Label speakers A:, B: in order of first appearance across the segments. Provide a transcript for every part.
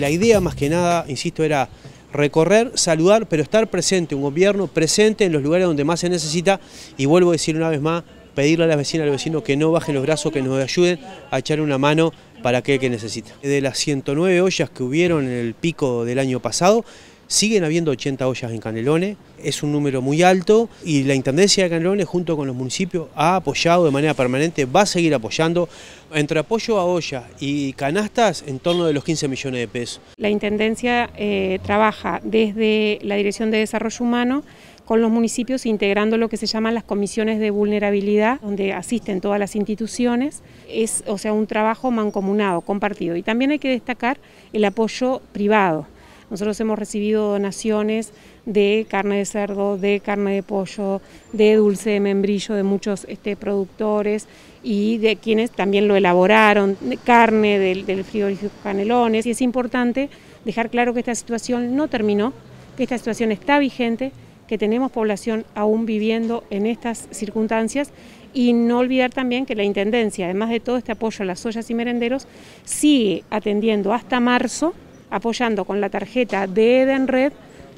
A: la idea más que nada, insisto, era recorrer, saludar, pero estar presente, un gobierno presente en los lugares donde más se necesita y vuelvo a decir una vez más, pedirle a las vecinas y vecinos que no bajen los brazos, que nos ayuden a echar una mano para aquel que necesita. De las 109 ollas que hubieron en el pico del año pasado, Siguen habiendo 80 ollas en Canelones, es un número muy alto y la Intendencia de Canelones junto con los municipios ha apoyado de manera permanente, va a seguir apoyando entre apoyo a ollas y canastas en torno de los 15 millones de pesos.
B: La Intendencia eh, trabaja desde la Dirección de Desarrollo Humano con los municipios integrando lo que se llaman las comisiones de vulnerabilidad, donde asisten todas las instituciones. Es, o sea, un trabajo mancomunado, compartido. Y también hay que destacar el apoyo privado. Nosotros hemos recibido donaciones de carne de cerdo, de carne de pollo, de dulce de membrillo de muchos este, productores y de quienes también lo elaboraron, carne del, frío frigorífico Canelones. Y es importante dejar claro que esta situación no terminó, que esta situación está vigente, que tenemos población aún viviendo en estas circunstancias y no olvidar también que la Intendencia, además de todo este apoyo a las ollas y merenderos, sigue atendiendo hasta marzo apoyando con la tarjeta de EdenRed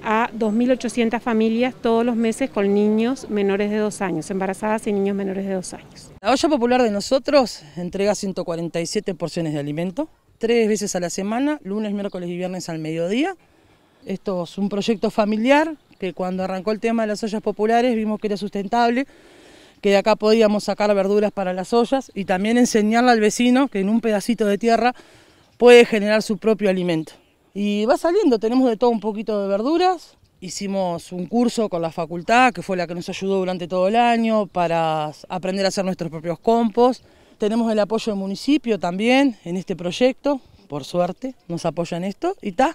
B: a 2.800 familias todos los meses con niños menores de 2 años, embarazadas y niños menores de 2 años. La olla popular de nosotros entrega 147 porciones de alimento,
C: tres veces a la semana, lunes, miércoles y viernes al mediodía. Esto es un proyecto familiar que cuando arrancó el tema de las ollas populares vimos que era sustentable, que de acá podíamos sacar verduras para las ollas y también enseñarle al vecino que en un pedacito de tierra puede generar su propio alimento. Y va saliendo, tenemos de todo un poquito de verduras. Hicimos un curso con la facultad, que fue la que nos ayudó durante todo el año para aprender a hacer nuestros propios compost. Tenemos el apoyo del municipio también en este proyecto, por suerte, nos apoya en esto y está.